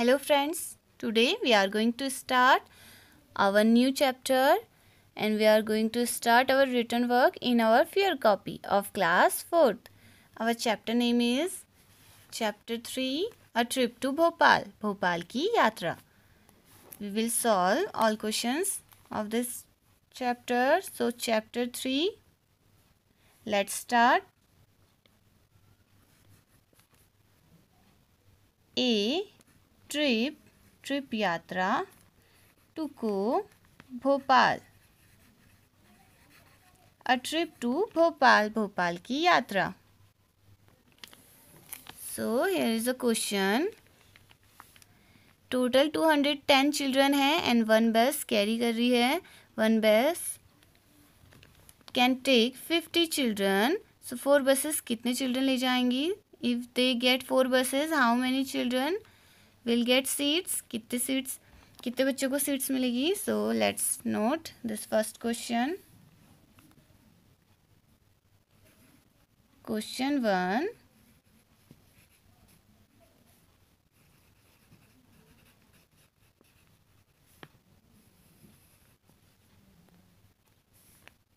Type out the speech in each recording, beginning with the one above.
Hello friends, today we are going to start our new chapter and we are going to start our written work in our fear copy of class 4th. Our chapter name is Chapter 3 A Trip to Bhopal, Bhopal Ki Yatra. We will solve all questions of this chapter. So chapter 3, let's start. A trip trip यात्रा to को Bhopal a trip to Bhopal Bhopal की यात्रा so here is a question total two hundred ten children है and one bus carry कर रही है one bus can take fifty children so four buses कितने children ले जाएंगी if they get four buses how many children will get seats कितने seats कितने बच्चों को सीट्स मिलेगी so let's note this first question question one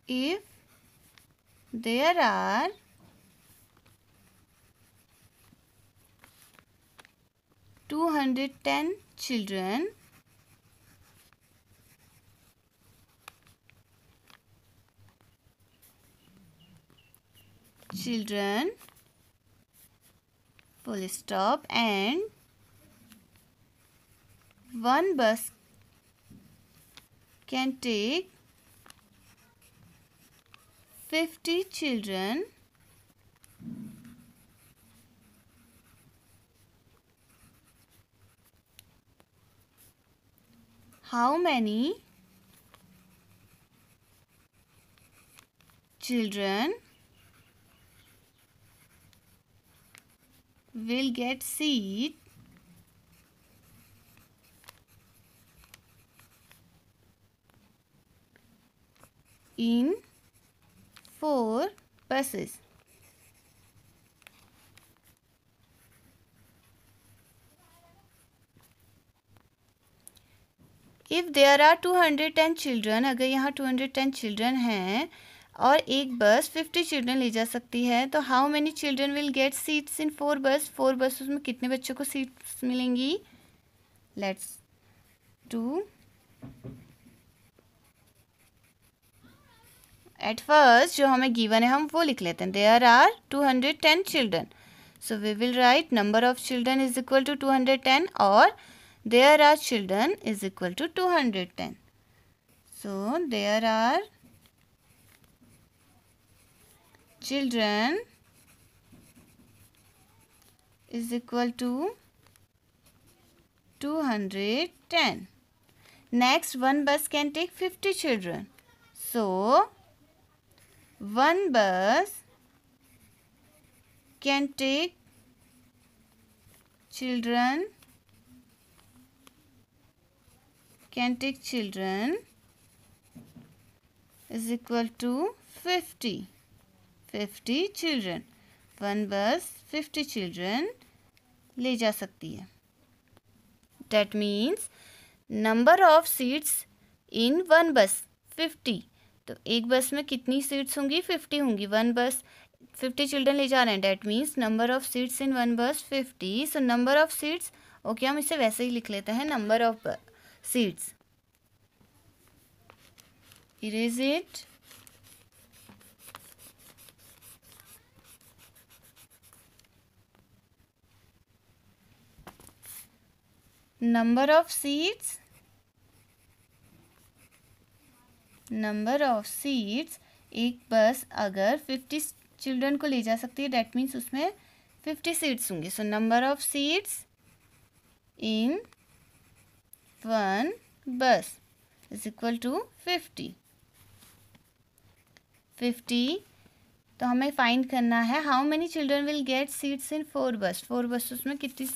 if there are 210 children children full stop and one bus can take 50 children How many children will get seat in four buses. If there are two hundred ten children अगर यहाँ to hundred ten children हैं और एक बस fifty children ले जा सकती है तो how many children will get seats in four bus four bus उसमें कितने बच्चों को सीट्स मिलेंगी लेट्स टू एट फर्स्ट जो हमें गिवन है हम वो लिख लेते हैं there are two hundred ten children so we will write number of children is equal to two hundred ten और there are children is equal to 210. So, there are children is equal to 210. Next, one bus can take 50 children. So, one bus can take children Cantic children is equal to 50. 50 children. One bus 50 children ले जा सकती है That means number of seats in one bus 50. तो एक बस में कितनी seats होंगी 50 होंगी वन बस 50 चिल्ड्रन ले जा रहे हैं that means number of seats in one bus 50 so number of seats okay हम इसे वैसे ही लिख लेते हैं number of seeds is it number of seeds number of seeds एक बस अगर फिफ्टी चिल्ड्रन को ले जा सकती है डेट मीन्स उसमें फिफ्टी सीट्स होंगे so number of seats in one bus is equal to fifty fifty तो हमें फाइंड करना है how many children will get seats in four bus four buses में कितनी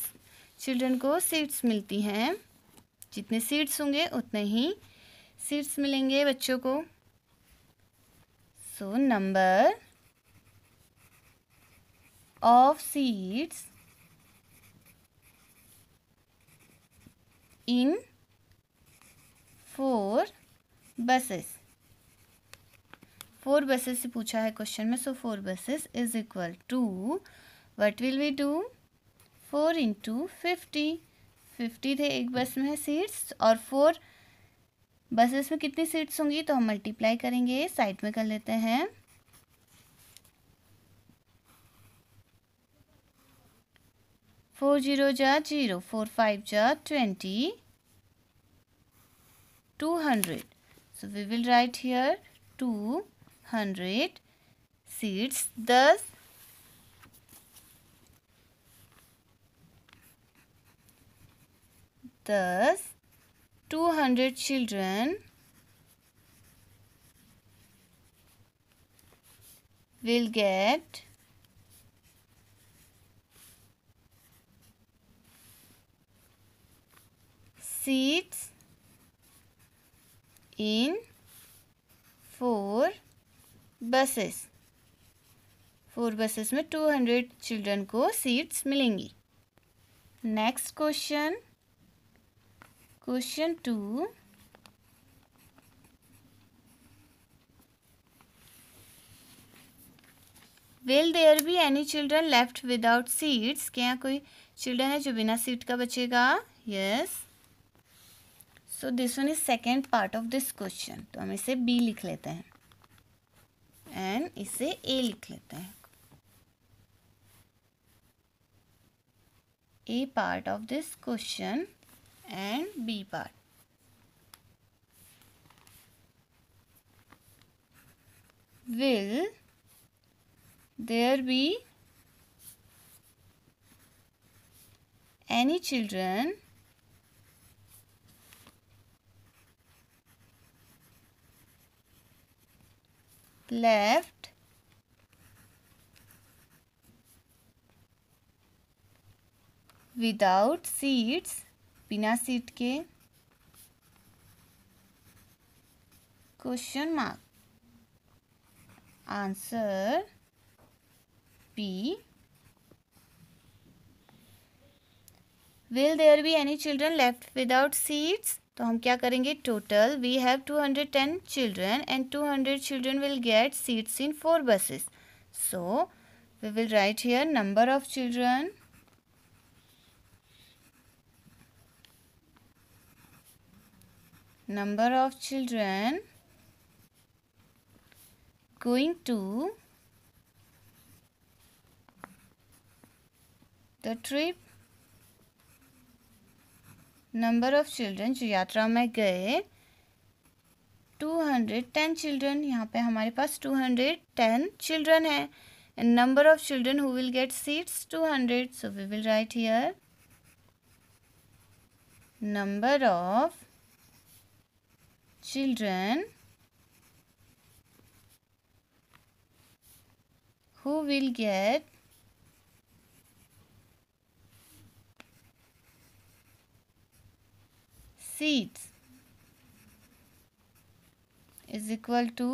चिल्ड्रन को सीट्स मिलती हैं जितने सीट्स होंगे उतने ही सीट्स मिलेंगे बच्चों को so number of seats in four buses four buses से पूछा है क्वेश्चन में so four buses is equal to what will we do four into fifty fifty थे एक बस में है सीट्स और फोर बसेस में कितनी सीट्स होंगी तो हम मल्टीप्लाई करेंगे साइड में कर लेते हैं फोर जीरो जा जीरो फोर फाइव जा twenty 200. So we will write here 200 seeds. Thus, thus 200 children will get seeds in four buses. Four buses में 200 चिल्ड्रन को सीट्स मिलेंगी next question question two will there be any children left without seats क्या कोई children है जो बिना seat का बचेगा yes yes. So this one is second part of this question तो हम इसे बी लिख लेते हैं एंड इसे ए लिख लेते हैं A part of this question and B part will there be any children left without seats बिना सीट के question mark answer B will there be any children left without seats तो हम क्या करेंगे total we have two hundred ten children and two hundred children will get seats in four buses so we will write here number of children number of children going to the trip number of children जो यात्रा में गए to hundred ten children यहाँ पे हमारे पास two hundred ten children है and number of children who will get seats two hundred so we will write here number of children who will get seeds is equal to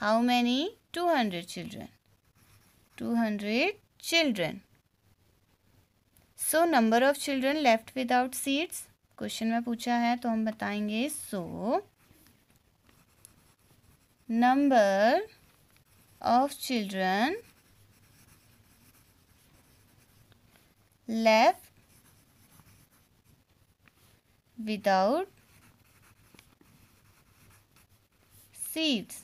how many 200 children 200 children so number of children left without seeds question में पूछा है तो हम बताएंगे so number of children left without seeds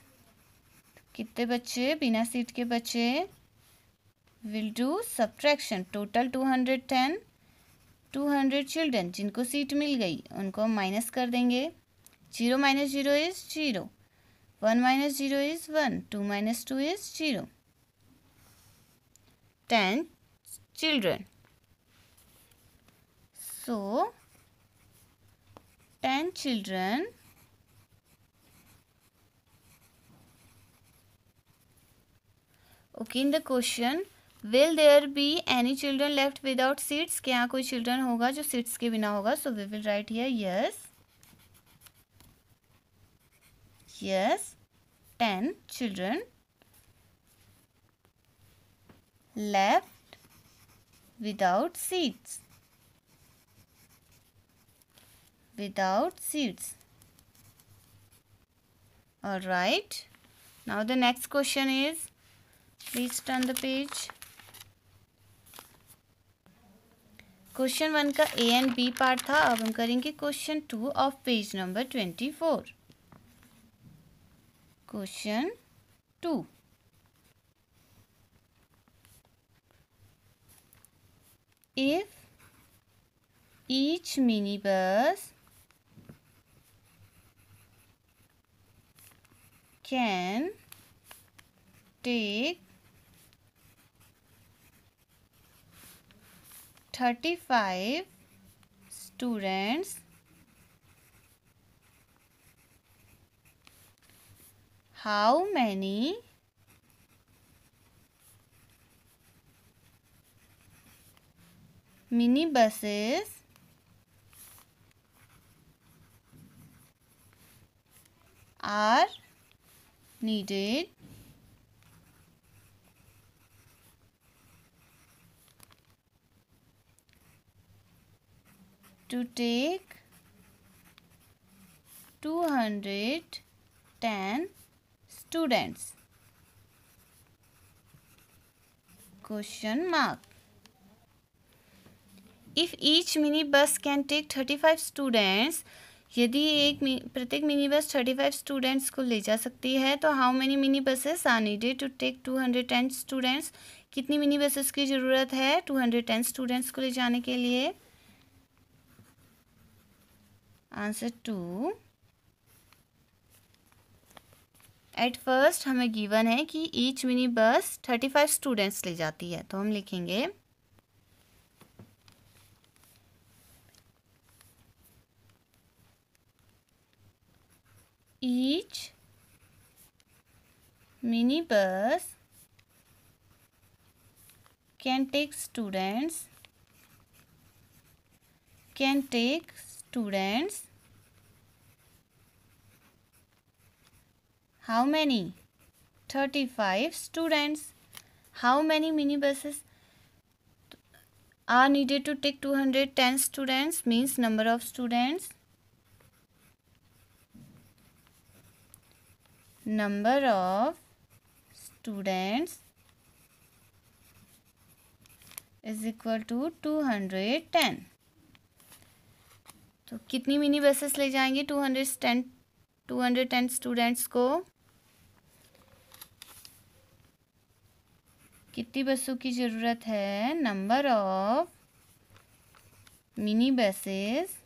कितने बच्चे बिना seat के बच्चे will do subtraction total two hundred ten two hundred children जिनको सीट मिल गई उनको हम माइनस कर देंगे zero minus zero is zero one minus zero is one two minus two is zero ten children so 10 children okay in the question will there be any children left without seats क्या कोई children होगा जो seats के बिना होगा so we will write here yes yes 10 children left without seats without seeds. all right Now the next question is, please turn the page. Question one का A and B part था अब हम करेंगे question two of page number twenty four question two if each mini bus can take 35 students how many minibuses are needed to take 210 students question mark if each minibus can take 35 students यदि एक प्रत्येक mini bus thirty five students को ले जा सकती है तो how many mini buses are needed to take two hundred ten students कितनी मिनी बसेस की ज़रूरत है टू हंड्रेड टेन स्टूडेंट्स को ले जाने के लिए आंसर टू एट फर्स्ट हमें गिवन है कि each mini bus thirty five students ले जाती है तो हम लिखेंगे each minibus can take students can take students how many 35 students how many minibuses are needed to take 210 students means number of students number of students is equal to two hundred ten तो कितनी mini buses ले जाएंगे two hundred ten two hundred ten students को कितनी बसों की ज़रूरत है number of mini buses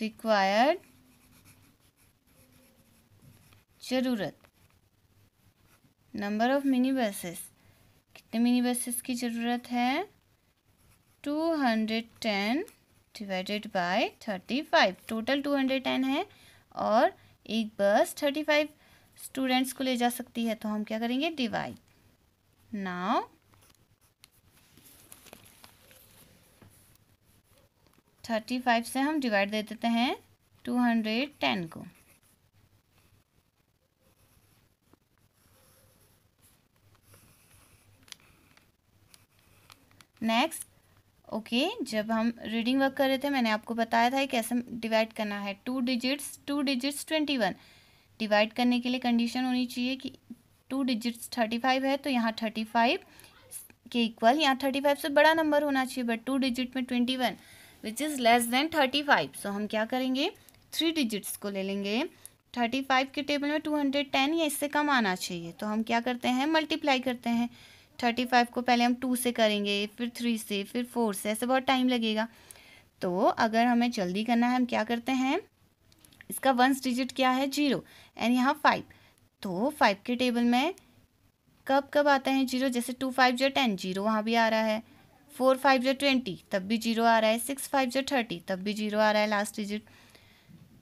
required ज़रूरत नंबर ऑफ मिनी बसेस कितने मिनी बसेस की ज़रूरत है two hundred ten divided by thirty five total two hundred ten है और एक बस थर्टी फाइव स्टूडेंट्स को ले जा सकती है तो हम क्या करेंगे डिवाइड नाउ थर्टी फाइव से हम डिवाइड दे देते हैं टू हंड्रेड टेन को नेक्स्ट ओके okay, जब हम रीडिंग वर्क कर रहे थे मैंने आपको बताया था कैसे डिवाइड करना है two digits two digits twenty one divide करने के लिए कंडीशन होनी चाहिए कि टू डिजिट्स थर्टी फाइव है तो यहाँ थर्टी फाइव के इक्वल यहाँ थर्टी फाइव से बड़ा नंबर होना चाहिए बट टू डिजिट में twenty one which is less than thirty five so हम क्या करेंगे थ्री डिजिट्स को ले लेंगे थर्टी फाइव के टेबल में टू हंड्रेड टेन या इससे कम आना चाहिए तो हम क्या करते हैं मल्टीप्लाई करते हैं थर्टी फाइव को पहले हम टू से करेंगे फिर थ्री से फिर फोर से ऐसे बहुत टाइम लगेगा तो अगर हमें जल्दी करना है हम क्या करते हैं इसका वंस डिजिट क्या है जीरो एंड यहाँ फाइव तो फाइव के टेबल में कब कब आते हैं जीरो जैसे टू फाइव जो टेन जीरो वहाँ भी आ रहा है फोर फाइव जो ट्वेंटी तब भी जीरो आ रहा है सिक्स फाइव जो थर्टी तब भी जीरो आ रहा है लास्ट डिजिट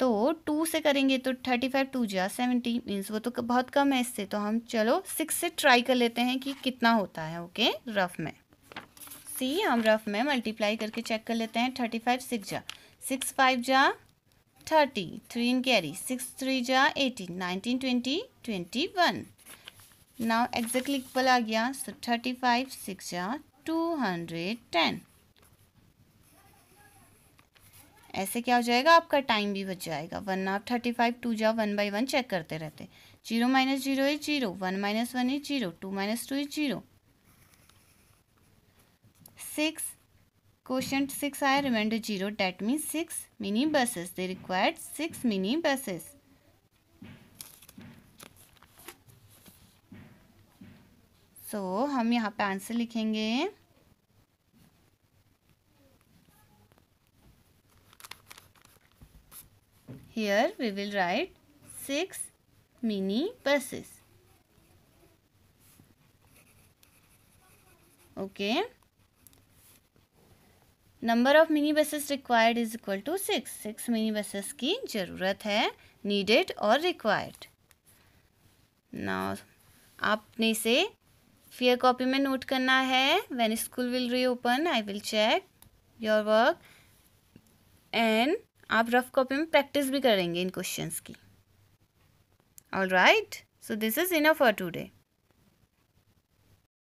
तो टू से करेंगे तो थर्टी फाइव टू जा सेवेंटी मीन्स वो तो बहुत कम है इससे तो हम चलो सिक्स से ट्राई कर लेते हैं कि कितना होता है ओके रफ में सी हम रफ में मल्टीप्लाई करके चेक कर लेते हैं थर्टी फाइव सिक्स जा सिक्स फाइव जा thirty three in carry six three जा eighteen nineteen twenty twenty one now exactly equal आ गया सो थर्टी फाइव सिक्स जा 210 ऐसे क्या हो जाएगा आपका टाइम भी बच जाएगा वन आप थर्टी फाइव टू जाओ वन बाई वन चेक करते रहते zero minus zero is zero one minus one is zero two minus two is zero six question six आया remainder zero that mean six mini buses they required six mini buses so so, हम यहाँ पे answer लिखेंगे here we will write six mini buses okay number of mini buses required is equal to six six mini buses की जरूरत है needed और required ना आपने से फियर कॉपी में नोट करना है when school will reopen I will check your work and आप रफ कॉपी में प्रैक्टिस भी करेंगे इन क्वेश्चंस की all right so this is enough for today